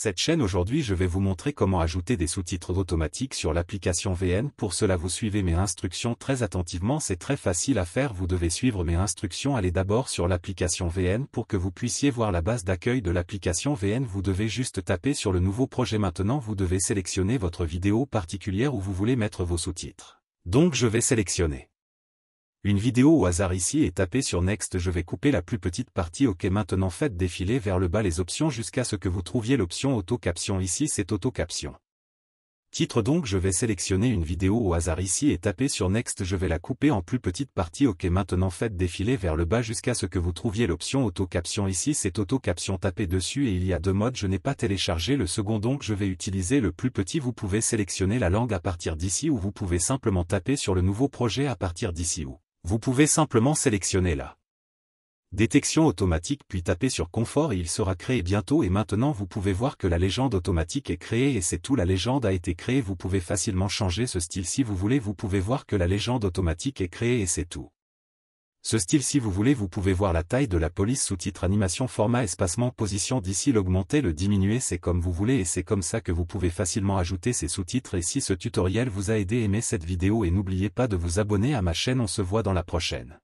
cette chaîne aujourd'hui je vais vous montrer comment ajouter des sous-titres automatiques sur l'application VN. Pour cela vous suivez mes instructions très attentivement, c'est très facile à faire, vous devez suivre mes instructions. Allez d'abord sur l'application VN pour que vous puissiez voir la base d'accueil de l'application VN. Vous devez juste taper sur le nouveau projet maintenant, vous devez sélectionner votre vidéo particulière où vous voulez mettre vos sous-titres. Donc je vais sélectionner. Une vidéo au hasard ici est tapée sur Next je vais couper la plus petite partie ok maintenant faites défiler vers le bas les options jusqu'à ce que vous trouviez l'option auto-caption ici c'est auto-caption. Titre donc je vais sélectionner une vidéo au hasard ici et taper sur Next je vais la couper en plus petite partie ok maintenant faites défiler vers le bas jusqu'à ce que vous trouviez l'option auto-caption ici c'est auto-caption tapez dessus et il y a deux modes je n'ai pas téléchargé le second donc je vais utiliser le plus petit vous pouvez sélectionner la langue à partir d'ici ou vous pouvez simplement taper sur le nouveau projet à partir d'ici ou vous pouvez simplement sélectionner la détection automatique puis taper sur confort et il sera créé bientôt et maintenant vous pouvez voir que la légende automatique est créée et c'est tout la légende a été créée vous pouvez facilement changer ce style si vous voulez vous pouvez voir que la légende automatique est créée et c'est tout. Ce style si vous voulez vous pouvez voir la taille de la police sous-titre animation format espacement position d'ici l'augmenter le diminuer c'est comme vous voulez et c'est comme ça que vous pouvez facilement ajouter ces sous-titres et si ce tutoriel vous a aidé aimez cette vidéo et n'oubliez pas de vous abonner à ma chaîne on se voit dans la prochaine.